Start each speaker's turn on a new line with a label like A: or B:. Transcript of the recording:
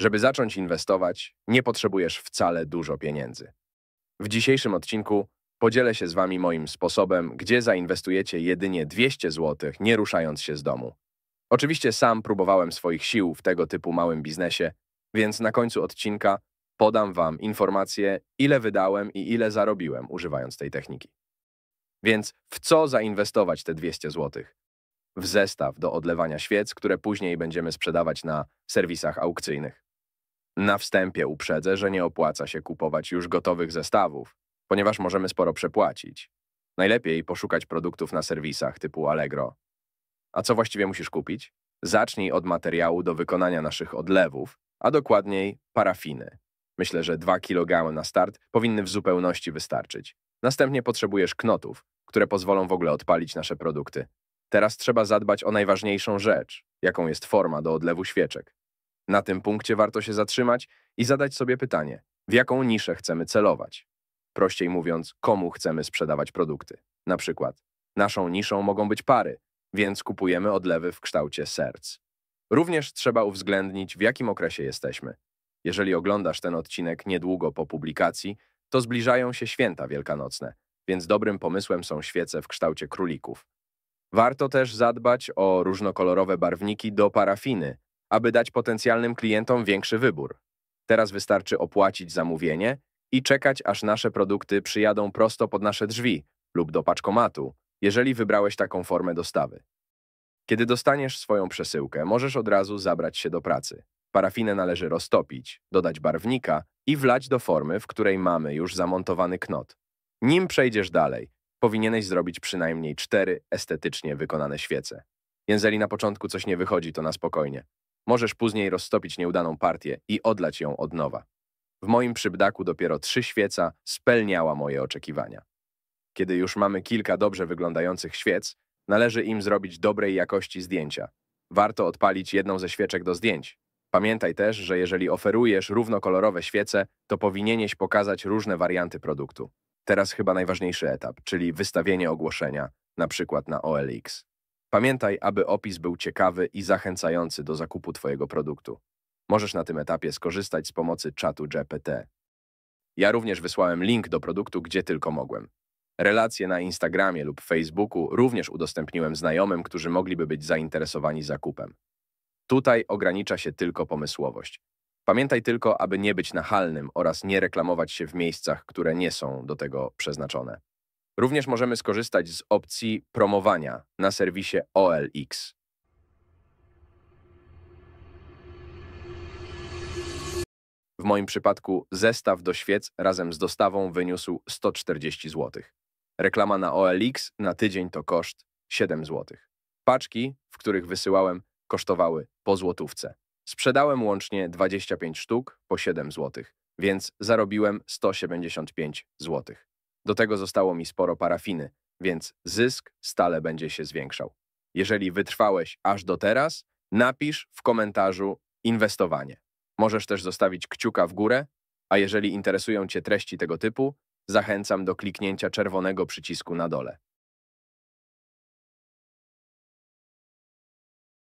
A: Żeby zacząć inwestować, nie potrzebujesz wcale dużo pieniędzy. W dzisiejszym odcinku podzielę się z Wami moim sposobem, gdzie zainwestujecie jedynie 200 zł, nie ruszając się z domu. Oczywiście sam próbowałem swoich sił w tego typu małym biznesie, więc na końcu odcinka podam Wam informacje, ile wydałem i ile zarobiłem używając tej techniki. Więc w co zainwestować te 200 zł? W zestaw do odlewania świec, które później będziemy sprzedawać na serwisach aukcyjnych. Na wstępie uprzedzę, że nie opłaca się kupować już gotowych zestawów, ponieważ możemy sporo przepłacić. Najlepiej poszukać produktów na serwisach typu Allegro. A co właściwie musisz kupić? Zacznij od materiału do wykonania naszych odlewów, a dokładniej parafiny. Myślę, że 2 kg na start powinny w zupełności wystarczyć. Następnie potrzebujesz knotów, które pozwolą w ogóle odpalić nasze produkty. Teraz trzeba zadbać o najważniejszą rzecz, jaką jest forma do odlewu świeczek. Na tym punkcie warto się zatrzymać i zadać sobie pytanie, w jaką niszę chcemy celować. Prościej mówiąc, komu chcemy sprzedawać produkty. Na przykład, naszą niszą mogą być pary, więc kupujemy odlewy w kształcie serc. Również trzeba uwzględnić, w jakim okresie jesteśmy. Jeżeli oglądasz ten odcinek niedługo po publikacji, to zbliżają się święta wielkanocne, więc dobrym pomysłem są świece w kształcie królików. Warto też zadbać o różnokolorowe barwniki do parafiny, aby dać potencjalnym klientom większy wybór. Teraz wystarczy opłacić zamówienie i czekać, aż nasze produkty przyjadą prosto pod nasze drzwi lub do paczkomatu, jeżeli wybrałeś taką formę dostawy. Kiedy dostaniesz swoją przesyłkę, możesz od razu zabrać się do pracy. Parafinę należy roztopić, dodać barwnika i wlać do formy, w której mamy już zamontowany knot. Nim przejdziesz dalej, powinieneś zrobić przynajmniej cztery estetycznie wykonane świece. Jeżeli na początku coś nie wychodzi, to na spokojnie. Możesz później roztopić nieudaną partię i odlać ją od nowa. W moim przybdaku dopiero trzy świeca spełniała moje oczekiwania. Kiedy już mamy kilka dobrze wyglądających świec, należy im zrobić dobrej jakości zdjęcia. Warto odpalić jedną ze świeczek do zdjęć. Pamiętaj też, że jeżeli oferujesz równokolorowe świece, to powinieneś pokazać różne warianty produktu. Teraz chyba najważniejszy etap, czyli wystawienie ogłoszenia, na przykład na OLX. Pamiętaj, aby opis był ciekawy i zachęcający do zakupu Twojego produktu. Możesz na tym etapie skorzystać z pomocy czatu GPT. Ja również wysłałem link do produktu, gdzie tylko mogłem. Relacje na Instagramie lub Facebooku również udostępniłem znajomym, którzy mogliby być zainteresowani zakupem. Tutaj ogranicza się tylko pomysłowość. Pamiętaj tylko, aby nie być nachalnym oraz nie reklamować się w miejscach, które nie są do tego przeznaczone. Również możemy skorzystać z opcji promowania na serwisie OLX. W moim przypadku zestaw do świec razem z dostawą wyniósł 140 zł. Reklama na OLX na tydzień to koszt 7 zł. Paczki, w których wysyłałem, kosztowały po złotówce. Sprzedałem łącznie 25 sztuk po 7 zł, więc zarobiłem 175 zł. Do tego zostało mi sporo parafiny, więc zysk stale będzie się zwiększał. Jeżeli wytrwałeś aż do teraz, napisz w komentarzu inwestowanie. Możesz też zostawić kciuka w górę, a jeżeli interesują Cię treści tego typu, zachęcam do kliknięcia czerwonego przycisku na dole.